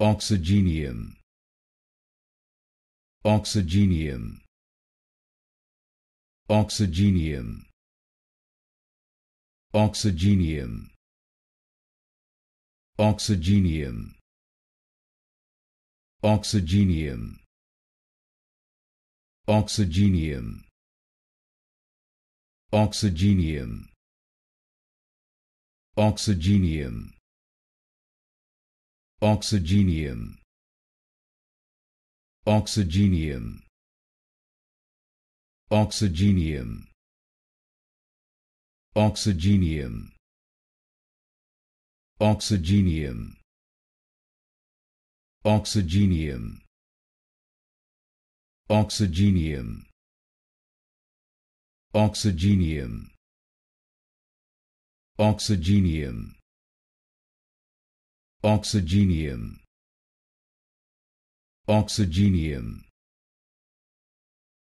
oxygenium oxygenium oxygenium oxygenium oxygenium oxygenium oxygenium oxygenium oxygenium oxygenium oxygenium oxygenium oxygenium oxygenium oxygenium oxygenium oxygenium oxygenium Oxygenium. Oxygenium.